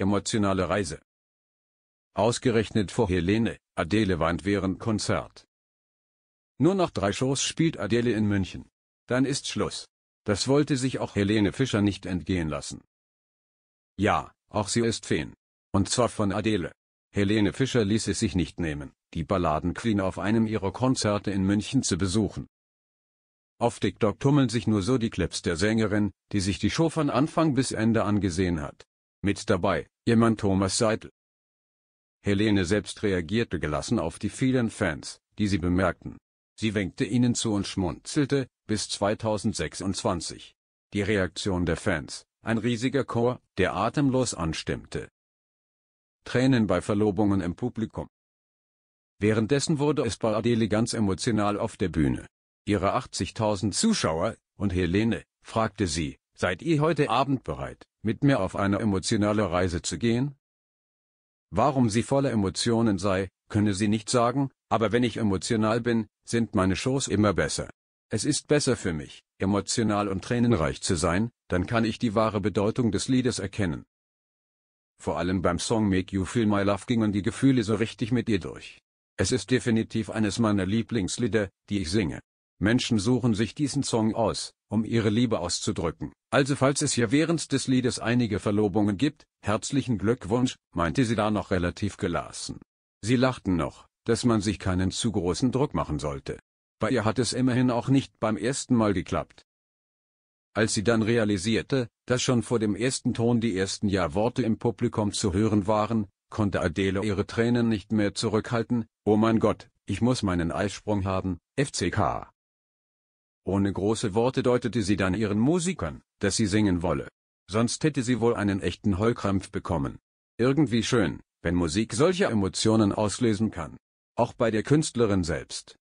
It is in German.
Emotionale Reise. Ausgerechnet vor Helene, Adele weint während Konzert. Nur noch drei Shows spielt Adele in München. Dann ist Schluss. Das wollte sich auch Helene Fischer nicht entgehen lassen. Ja, auch sie ist Feen. Und zwar von Adele. Helene Fischer ließ es sich nicht nehmen, die Balladenqueen auf einem ihrer Konzerte in München zu besuchen. Auf TikTok tummeln sich nur so die Clips der Sängerin, die sich die Show von Anfang bis Ende angesehen hat. Mit dabei, ihr Mann Thomas Seidel. Helene selbst reagierte gelassen auf die vielen Fans, die sie bemerkten. Sie winkte ihnen zu und schmunzelte, bis 2026. Die Reaktion der Fans, ein riesiger Chor, der atemlos anstimmte. Tränen bei Verlobungen im Publikum. Währenddessen wurde es bei Adele ganz emotional auf der Bühne. Ihre 80.000 Zuschauer, und Helene, fragte sie, seid ihr heute Abend bereit? mit mir auf eine emotionale Reise zu gehen? Warum sie voller Emotionen sei, könne sie nicht sagen, aber wenn ich emotional bin, sind meine Shows immer besser. Es ist besser für mich, emotional und tränenreich zu sein, dann kann ich die wahre Bedeutung des Liedes erkennen. Vor allem beim Song Make You Feel My Love gingen die Gefühle so richtig mit ihr durch. Es ist definitiv eines meiner Lieblingslieder, die ich singe. Menschen suchen sich diesen Song aus, um ihre Liebe auszudrücken. Also falls es hier während des Liedes einige Verlobungen gibt, herzlichen Glückwunsch, meinte sie da noch relativ gelassen. Sie lachten noch, dass man sich keinen zu großen Druck machen sollte. Bei ihr hat es immerhin auch nicht beim ersten Mal geklappt. Als sie dann realisierte, dass schon vor dem ersten Ton die ersten Ja-Worte im Publikum zu hören waren, konnte Adele ihre Tränen nicht mehr zurückhalten, oh mein Gott, ich muss meinen Eisprung haben, FCK. Ohne große Worte deutete sie dann ihren Musikern, dass sie singen wolle. Sonst hätte sie wohl einen echten Heulkrampf bekommen. Irgendwie schön, wenn Musik solche Emotionen auslösen kann. Auch bei der Künstlerin selbst.